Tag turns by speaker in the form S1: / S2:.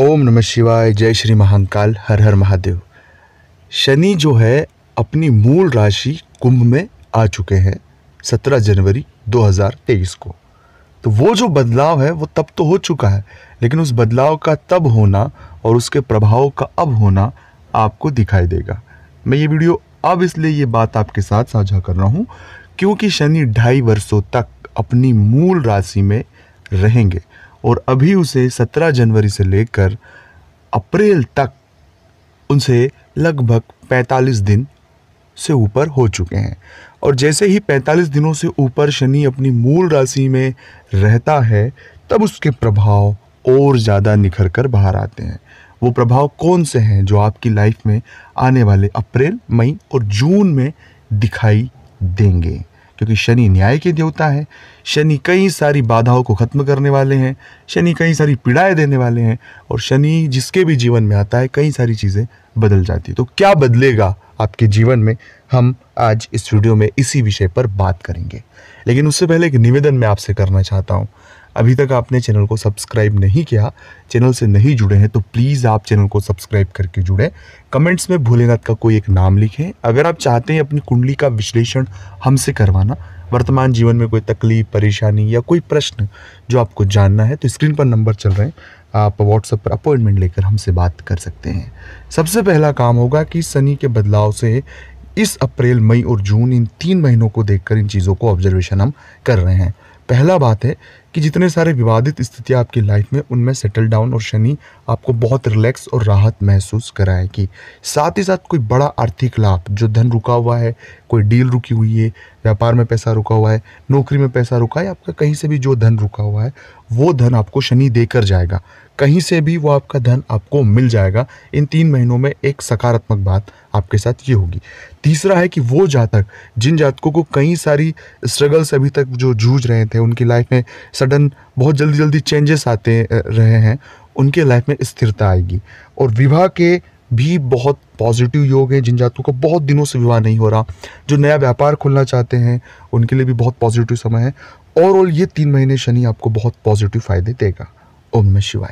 S1: ओम नमः शिवाय जय श्री महाकाल हर हर महादेव शनि जो है अपनी मूल राशि कुंभ में आ चुके हैं 17 जनवरी 2023 को तो वो जो बदलाव है वो तब तो हो चुका है लेकिन उस बदलाव का तब होना और उसके प्रभाव का अब होना आपको दिखाई देगा मैं ये वीडियो अब इसलिए ये बात आपके साथ साझा कर रहा हूँ क्योंकि शनि ढाई वर्षों तक अपनी मूल राशि में रहेंगे और अभी उसे 17 जनवरी से लेकर अप्रैल तक उनसे लगभग 45 दिन से ऊपर हो चुके हैं और जैसे ही 45 दिनों से ऊपर शनि अपनी मूल राशि में रहता है तब उसके प्रभाव और ज़्यादा निखर कर बाहर आते हैं वो प्रभाव कौन से हैं जो आपकी लाइफ में आने वाले अप्रैल मई और जून में दिखाई देंगे क्योंकि शनि न्याय के देवता हैं शनि कई सारी बाधाओं को खत्म करने वाले हैं शनि कई सारी पीड़ाएं देने वाले हैं और शनि जिसके भी जीवन में आता है कई सारी चीज़ें बदल जाती है तो क्या बदलेगा आपके जीवन में हम आज इस वीडियो में इसी विषय पर बात करेंगे लेकिन उससे पहले एक निवेदन मैं आपसे करना चाहता हूँ अभी तक आपने चैनल को सब्सक्राइब नहीं किया चैनल से नहीं जुड़े हैं तो प्लीज़ आप चैनल को सब्सक्राइब करके जुड़ें कमेंट्स में भोलेनाथ का कोई एक नाम लिखें अगर आप चाहते हैं अपनी कुंडली का विश्लेषण हमसे करवाना वर्तमान जीवन में कोई तकलीफ परेशानी या कोई प्रश्न जो आपको जानना है तो स्क्रीन पर नंबर चल रहे हैं आप व्हाट्सएप पर अपॉइंटमेंट लेकर हमसे बात कर सकते हैं सबसे पहला काम होगा कि शनि के बदलाव से इस अप्रैल मई और जून इन तीन महीनों को देखकर इन चीज़ों को ऑब्जर्वेशन हम कर रहे हैं पहला बात है कि जितने सारे विवादित स्थितियाँ आपकी लाइफ में उनमें सेटल डाउन और शनि आपको बहुत रिलैक्स और राहत महसूस कराएगी साथ ही साथ कोई बड़ा आर्थिक लाभ जो धन रुका हुआ है कोई डील रुकी हुई है व्यापार में पैसा रुका हुआ है नौकरी में पैसा रुका है आपका कहीं से भी जो धन रुका हुआ है वो धन आपको शनि देकर जाएगा कहीं से भी वो आपका धन आपको मिल जाएगा इन तीन महीनों में एक सकारात्मक बात आपके साथ ये होगी तीसरा है कि वो जातक जिन जातकों को कई सारी स्ट्रगल्स अभी तक जो जूझ रहे थे उनकी लाइफ में सडन बहुत जल्दी जल्दी चेंजेस आते रहे हैं उनके लाइफ में स्थिरता आएगी और विवाह के भी बहुत पॉजिटिव योग हैं जिन जातकों को बहुत दिनों से विवाह नहीं हो रहा जो नया व्यापार खोलना चाहते हैं उनके लिए भी बहुत पॉजिटिव समय है ओवरऑल ये तीन महीने शनि आपको बहुत पॉजिटिव फायदे देगा ओम में शिवाय